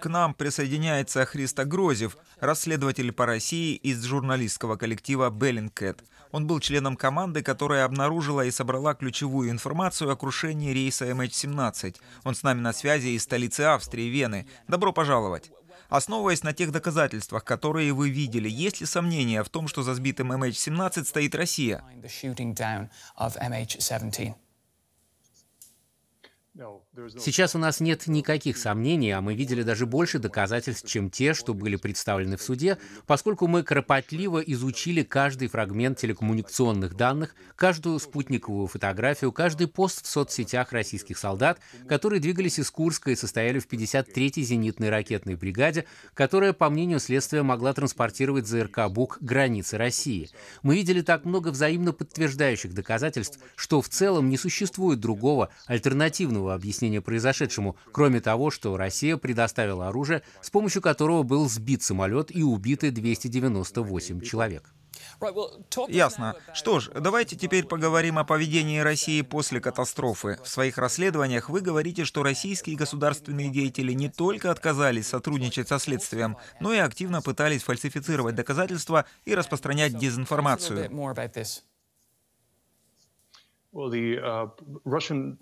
К нам присоединяется Христо Грозев, расследователь по России из журналистского коллектива «Беллингкэт». Он был членом команды, которая обнаружила и собрала ключевую информацию о крушении рейса MH17. Он с нами на связи из столицы Австрии, Вены. Добро пожаловать! Основываясь на тех доказательствах, которые вы видели, есть ли сомнения в том, что за сбитым MH17 стоит Россия? Сейчас у нас нет никаких сомнений, а мы видели даже больше доказательств, чем те, что были представлены в суде, поскольку мы кропотливо изучили каждый фрагмент телекоммуникационных данных, каждую спутниковую фотографию, каждый пост в соцсетях российских солдат, которые двигались из Курска и состояли в 53-й зенитной ракетной бригаде, которая, по мнению следствия, могла транспортировать ЗРК «Бук» границы России. Мы видели так много взаимно подтверждающих доказательств, что в целом не существует другого альтернативного внятного объяснения произошедшему, кроме того, что Россия предоставила оружие, с помощью которого был сбит самолет и убиты 298 человек. Ясно. Что ж, давайте теперь поговорим о поведении России после катастрофы. В своих расследованиях вы говорите, что российские государственные деятели не только отказались сотрудничать со следствием, но и активно пытались фальсифицировать доказательства и распространять дезинформацию. Российская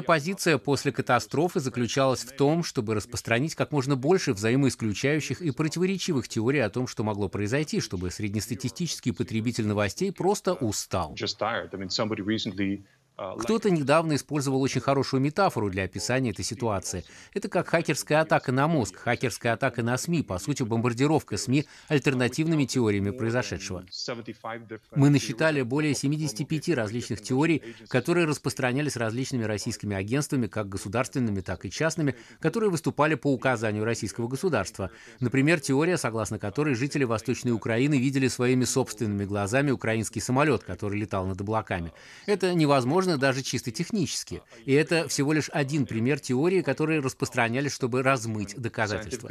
позиция после катастрофы заключалась в том, чтобы распространить как можно больше взаимоисключающих и противоречивых теорий о том, что могло произойти, чтобы среднестатистический потребитель новостей просто устал. А, Кто-то недавно использовал очень хорошую метафору для описания этой ситуации. Это как хакерская атака на мозг, хакерская атака на СМИ, по сути, бомбардировка СМИ альтернативными теориями произошедшего. Мы насчитали более 75 различных теорий, которые распространялись различными российскими агентствами, как государственными, так и частными, которые выступали по указанию российского государства. Например, теория, согласно которой жители Восточной Украины видели своими собственными глазами украинский самолет, который летал над облаками. Это невозможно возможно даже чисто технически. И это всего лишь один пример теории, которые распространялись, чтобы размыть доказательства.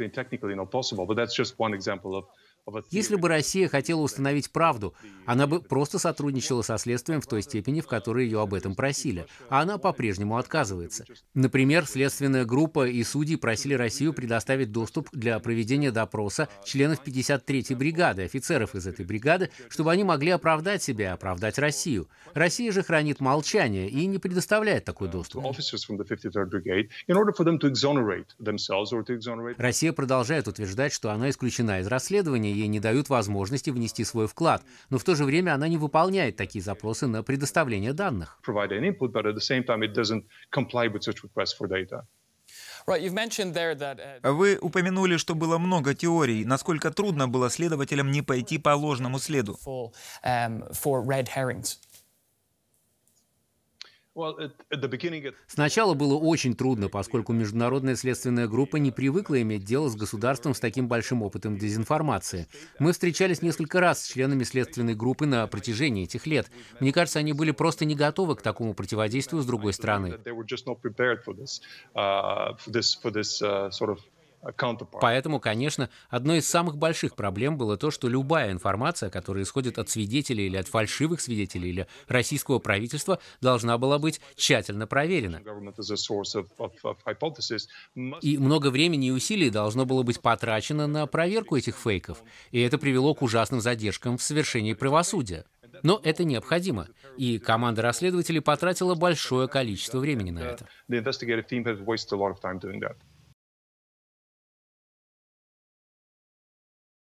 Если бы Россия хотела установить правду, она бы просто сотрудничала со следствием в той степени, в которой ее об этом просили, а она по-прежнему отказывается. Например, следственная группа и судьи просили Россию предоставить доступ для проведения допроса членов 53-й бригады, офицеров из этой бригады, чтобы они могли оправдать себя, и оправдать Россию. Россия же хранит молчание и не предоставляет такой доступ. Россия продолжает утверждать, что она исключена из расследования ей не дают возможности внести свой вклад, но в то же время она не выполняет такие запросы на предоставление данных. Uh, а вы упомянули, что было много теорий, насколько трудно было следователям не пойти по ложному следу. Um, Сначала было очень трудно, поскольку международная следственная группа не привыкла иметь дело с государством с таким большим опытом дезинформации. Мы встречались несколько раз с членами следственной группы на протяжении этих лет. Мне кажется, они были просто не готовы к такому противодействию с другой стороны. Поэтому, конечно, одной из самых больших проблем было то, что любая информация, которая исходит от свидетелей или от фальшивых свидетелей или российского правительства, должна была быть тщательно проверена. И много времени и усилий должно было быть потрачено на проверку этих фейков, и это привело к ужасным задержкам в совершении правосудия. Но это необходимо, и команда расследователей потратила большое количество времени на это. Uh,